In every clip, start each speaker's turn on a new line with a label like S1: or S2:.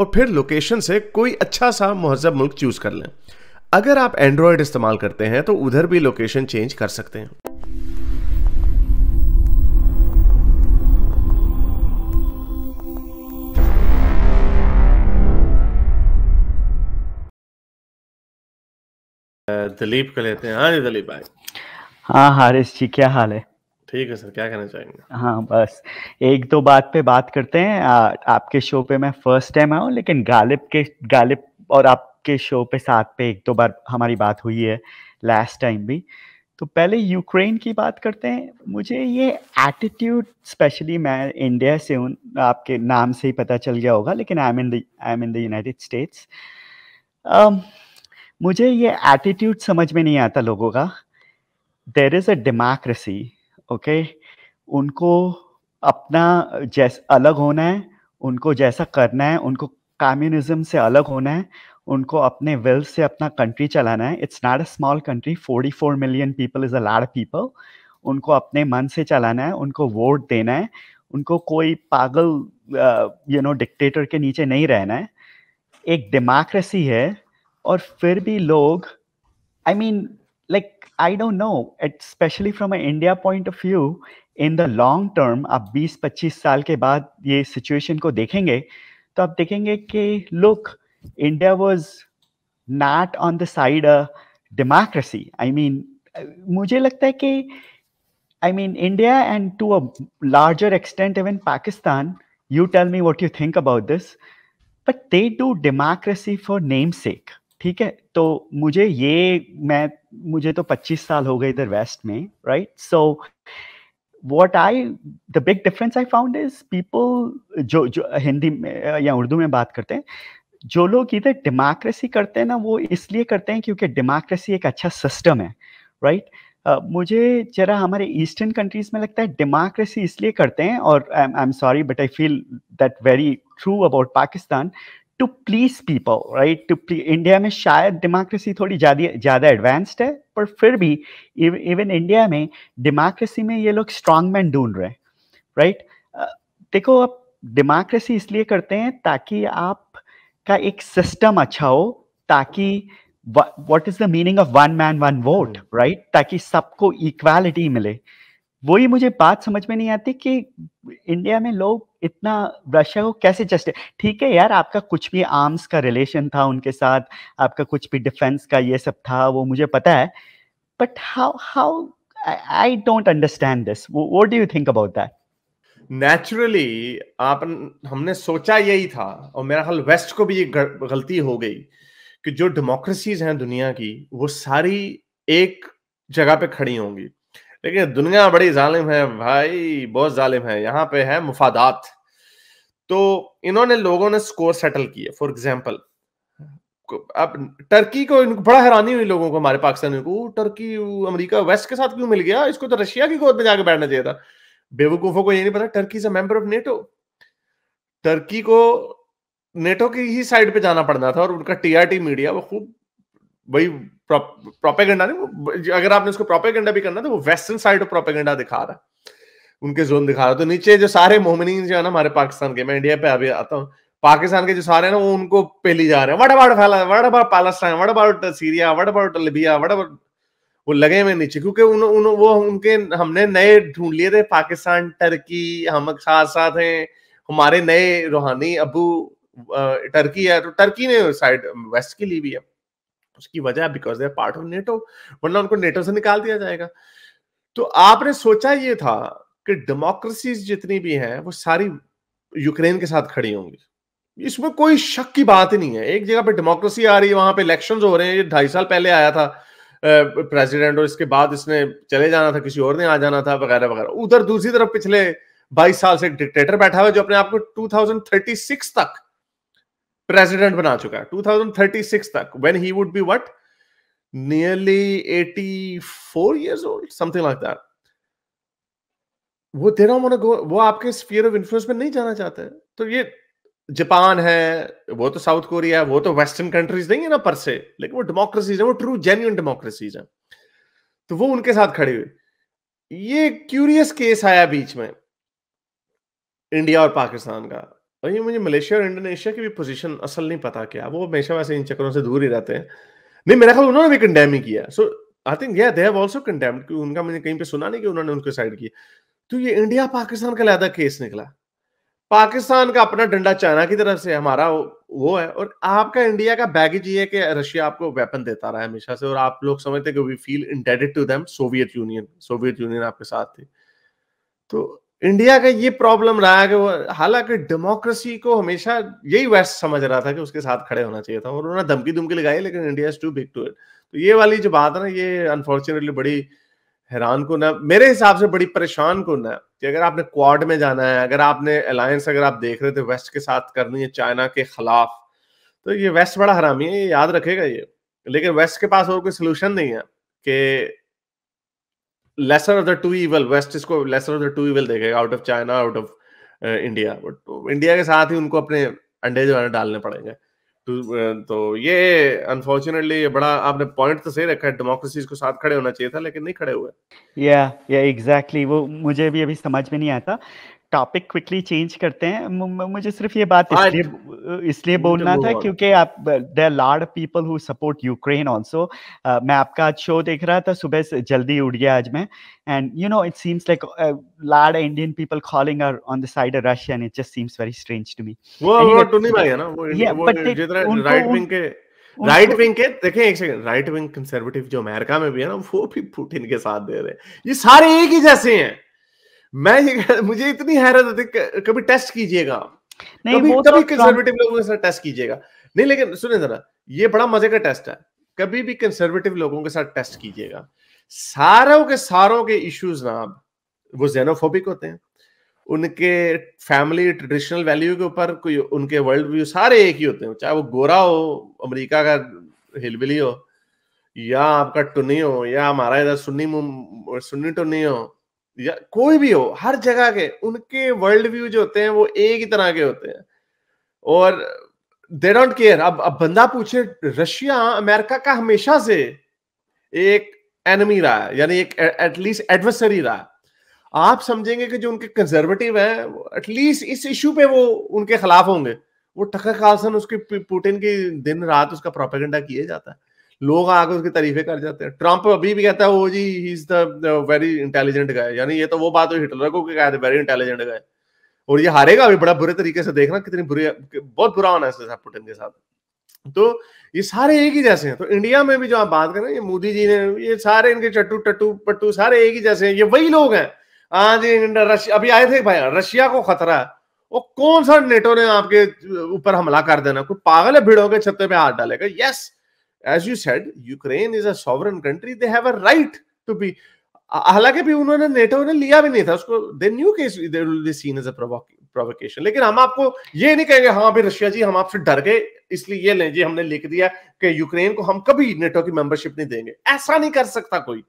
S1: और फिर लोकेशन से कोई अच्छा सा महजब मुल्क चूज़ कर लें अगर आप एंड्रॉयड इस्तेमाल करते हैं तो उधर भी लोकेशन चेंज कर सकते हैं दिलीप को लेते हैं हाँ जी दिलीप भाई
S2: हाँ हारिस जी क्या हाल है
S1: ठीक है सर क्या कहना चाहेंगे
S2: हाँ बस एक दो बात पे बात करते हैं आ, आपके शो पे मैं फर्स्ट टाइम आया हूँ लेकिन गालिब के गालिब और आपके शो पे साथ पे एक दो बार हमारी बात हुई है लास्ट टाइम भी तो पहले यूक्रेन की बात करते हैं मुझे ये एटीट्यूड स्पेशली मैं इंडिया से हूँ आपके नाम से ही पता चल गया होगा लेकिन I am in the I am in the United States मुझे ये एटीट्यूड समझ में नहीं आता लोगों का there is a democracy okay उनको अपना जैस अलग होना है उनको जैसा करना है उनको कम्युनिज्म से अलग होना है उनको अपने विल से अपना कंट्री चलाना है it's not a small country 44 million people is a large people उनको अपने मन से चलाना है उनको वोट देना है उनको कोई पागल यू नो डिक्टेटर के नीचे नहीं रहना है एक डेमोक्रेसी है और फिर भी लोग I I mean mean, like i don't know especially from an india point of view in the long term ab 20 25 saal ke baad ye situation ko dekhenge to ab dekhenge ke look india was not on the side of democracy i mean mujhe ke i mean india and to a larger extent even pakistan you tell me what you think about this but they do democracy for namesake ठीक है तो मुझे ये मैं मुझे तो 25 साल हो गए इधर वेस्ट में right so what I the big difference I found is people जो जो हिंदी में या उर्दू में बात करते हैं जो लोग इधर डेमोक्रेसी करते हैं ना वो इसलिए करते हैं क्योंकि डेमोक्रेसी एक अच्छा सिस्टम है राइट right? Uh, मुझे जरा हमारे ईस्टर्न कंट्रीज में लगता है डेमोक्रेसी इसलिए करते हैं और I am sorry but I feel that very true about Pakistan too please people right to India में शायद डेमोक्रेसी थोड़ी ज़्यादा ज़्यादा एडवांस्ड है पर फिर भी इवन इंडिया में डेमोक्रेसी में ये लोग स्ट्रांग मैन ढूंढ रहे हैं राइट right? देखो आप डेमोक्रेसी इसलिए करते हैं ताकि आप का एक सिस्टम अच्छा हो ताकि what is the meaning of one man one vote right ताकि सबको इक्वालिटी मिले वही मुझे बात समझ में नहीं आती कि इंडिया में लोग इतना रशिया को कैसे जस्ट ठीक है यार आपका कुछ भी आर्म्स का रिलेशन था उनके साथ आपका कुछ भी डिफेंस का ये सब था वो मुझे पता है but how how I don't understand this what do you think about that
S1: naturally आप हमने सोचा यही था और मेरा ख्याल वेस्ट को भी ये गलती हो गई कि जो डेमोक्रेसीज हैं दुनिया की वो सारी एक जगह पे खड़ी होंगी देखिए दुनिया बड़ी जालिम है भाई बहुत जालिम है यहाँ पे है मुफादात तो इन्होंने लोगों ने स्कोर सेटल किए फॉर एग्जाम्पल अब टर्की को बड़ा हैरानी हुई लोगों को हमारे पाकिस्तानियों को टर्की अमेरिका वेस्ट के साथ क्यों मिल गया इसको तो रशिया की गोद में जाके बैठना चाहिए था बेवकूफों को ये नहीं पता Turkey is a member of NATO Turkey को नेटो की ही साइड पे जाना पड़ना था और उनका टीआरटी मीडिया वो खूब वही प्रोपेगेंडा नहीं अगर आपने उसको प्रोपेगेंडा भी करना तो वो वेस्टर्न साइड ऑफ प्रोपेगेंडा दिखा रहा है उनके जोन दिखा रहा है तो नीचे जो सारे मोहमिन जो है ना हमारे पाकिस्तान के मैं इंडिया पे अभी आता हूँ पाकिस्तान के जो सारे हैं ना वो उनको पहली जा रहे हैं what about what about Palestine what about Syria what about Libya what about वो लगे हुए नीचे क्योंकि उन, उन वो उनके हमने नए ढूंढ लिए थे पाकिस्तान टर्की हम साथ साथ हैं हमारे नए रूहानी अबू टर्की है तो टर्की ने साइड वेस्ट की ली भी है उसकी वजह because they part of NATO वरना उनको नेटो से निकाल दिया जाएगा तो आपने सोचा ये था कि डेमोक्रेसीज जितनी भी हैं वो सारी यूक्रेन के साथ खड़ी होंगी इसमें कोई शक की बात ही नहीं है एक जगह पे डेमोक्रेसी आ रही है वहां पे इलेक्शन हो रहे हैं ये ढाई साल पहले आया था प्रेसिडेंट और इसके बाद इसने चले जाना था किसी और ने आ जाना था वगैरह वगैरह उधर दूसरी तरफ पिछले 22 साल से डिक्टेटर बैठा हुआ जो अपने आप को 2036 तक प्रेसिडेंट बना चुका है 2036 तक when he would be what nearly 84 years old something like that वो तेरा मोना गो वो आपके स्पीयर ऑफ इन्फ्लुएंस में नहीं जाना चाहते तो ये जापान है वो तो साउथ कोरिया है वो तो वेस्टर्न कंट्रीज नहीं है ना पर से लेकिन वो डेमोक्रेसीज है वो ट्रू जेन्यून डेमोक्रेसीज है तो वो उनके साथ खड़ी हुई ये क्यूरियस केस आया बीच में इंडिया और पाकिस्तान का और मुझे मलेशिया और इंडोनेशिया की भी पोजीशन असल नहीं पता क्या वो हमेशा वैसे इन चक्करों से दूर ही रहते हैं नहीं मेरा ख्याल उन्होंने भी कंडेम ही किया सो आई थिंक या दे हैव आल्सो कंडेम्ड कि उनका मैंने कहीं पे सुना नहीं कि उन्होंने उनको साइड किया तो ये इंडिया पाकिस्तान का लहदा केस निकला पाकिस्तान का अपना डंडा चाइना की तरफ से हमारा वो है और आपका इंडिया का बैगेज ये है कि रशिया आपको वेपन देता रहा है हमेशा से और आप लोग समझते कि we feel indebted to them Soviet Union Soviet Union आपके साथ थी तो इंडिया का ये प्रॉब्लम रहा है कि हालांकि डेमोक्रेसी को हमेशा यही वेस्ट समझ रहा था कि उसके साथ खड़े होना चाहिए था और उन्होंने धमकी धुमकी लगाई लेकिन India is too big to it तो ये वाली जो बात है ना ये अनफॉर्चुनेटली बड़ी हैरान को ना मेरे हिसाब से बड़ी परेशान को ना कि अगर आपने क्वाड में जाना है अगर आपने अलायंस अगर आप देख रहे थे वेस्ट के साथ करनी है चाइना के खिलाफ तो ये वेस्ट बड़ा हरामी है ये याद रखेगा ये लेकिन वेस्ट के पास और कोई सोल्यूशन नहीं है कि lesser of the two evil west इसको lesser of the two evil देखेगा out of China out of India but India के साथ ही उनको अपने अंडे जो है डालने पड़ेंगे तो, uh, तो ये अनफॉर्चुनेटली बड़ा आपने पॉइंट तो सही रखा है डेमोक्रेसी को साथ खड़े होना चाहिए था लेकिन नहीं खड़े हुए या
S2: या एग्जैक्टली वो मुझे भी अभी समझ में नहीं आता टॉपिक क्विकली चेंज करते हैं मुझे सिर्फ ये बात इसलिए इसलिए बोलना था क्योंकि आप they large people who support Ukraine also मैं आपका आज शो देख रहा था सुबह से जल्दी उठ गया आज मैं and you know it seems like large Indian people calling are on the side of Russia and it just seems very
S1: strange to me वो वो नहीं भाई है ना वो बट राइट विंग के राइट विंग के देखें एक सेकंड राइट विंग कंजर्वेटिव जो अमेरिका में भी है ना वो भी पुतिन के साथ दे रहे हैं ये सारे एक ही जैसे हैं मैं मुझे इतनी हैरत होती कभी टेस्ट कीजिएगा आप नहीं कभी, तो कभी कंजर्वेटिव लोगों के साथ टेस्ट कीजिएगा नहीं लेकिन सुने जरा ये बड़ा मजे का टेस्ट है कभी भी कंजर्वेटिव लोगों के साथ टेस्ट कीजिएगा सारों के सारों के इश्यूज ना वो जेनोफोबिक होते हैं उनके फैमिली ट्रेडिशनल वैल्यू के ऊपर कोई उनके वर्ल्ड व्यू सारे एक ही होते हैं चाहे वो गोरा हो अमेरिका का हिलबिली हो या आपका टुनी हो या हमारा इधर सुन्नी सुन्नी टुनी हो या कोई भी हो हर जगह के उनके वर्ल्ड व्यू जो होते हैं वो एक ही तरह के होते हैं और दे डोंट केयर अब अब बंदा पूछे रशिया अमेरिका का हमेशा से एक एनिमी रहा है यानी एक एटलीस्ट एडवर्सरी रहा है आप समझेंगे कि जो उनके कंजर्वेटिव हैं एटलीस्ट इस इशू पे वो उनके खिलाफ होंगे वो टक्कर कार्लसन उसके पुटिन की दिन रात उसका प्रोपेगेंडा किया जाता है लोग आकर उसकी तारीफें कर जाते हैं ट्रंप अभी भी कहता है वो जी he is the very intelligent guy यानी ये तो वो बात हुई हिटलर को कहते वेरी इंटेलिजेंट गाय और ये हारेगा अभी बड़ा बुरे तरीके से देखना कितनी बुरी बहुत बुरा होना है पुटिन के साथ तो ये सारे एक ही जैसे हैं तो इंडिया में भी जो आप बात करें ये मोदी जी ने ये सारे इनके चट्टू टट्टू पट्टू सारे एक ही जैसे हैं ये वही लोग हैं आज हाँ रशिया अभी आए थे भाई रशिया को खतरा है वो कौन सा नेटो ने आपके ऊपर हमला कर देना कोई पागल है भिड़ो के छत्ते पे हाथ डालेगा yes as you said Ukraine is a sovereign country. They have a right हालांकि भी उन्होंने नेटो ने लिया भी नहीं था उसको they new case will be seen as a provocation लेकिन हम आपको ये नहीं कहेंगे हाँ अभी रशिया जी हम आपसे डर गए इसलिए ये लें जी हमने लिख दिया कि यूक्रेन को हम कभी नेटो की मेंबरशिप नहीं देंगे ऐसा नहीं कर सकता कोई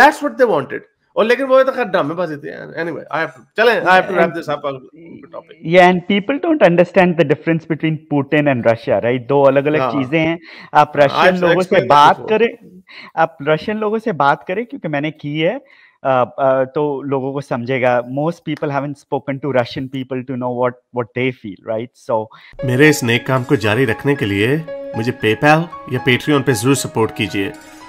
S1: दैट्स व्हाट दे वांटेड और लेकिन वो तो खैर डम में फंसे थे एनीवे आई हैव टू चलें I have to wrap this up topic या and
S2: people don't understand the difference between Putin and Russia right दो अलग-अलग हाँ। चीजें हैं आप रशियन हाँ, लोगों से बात करें आप रशियन लोगों से बात करें क्योंकि मैंने की है Uh, uh, तो लोगों को समझेगा most people haven't spoken to Russian people to know what what
S1: they feel right so मेरे इस नेक काम को जारी रखने के लिए मुझे पेपैल या पेट्रियन पे जरूर सपोर्ट कीजिए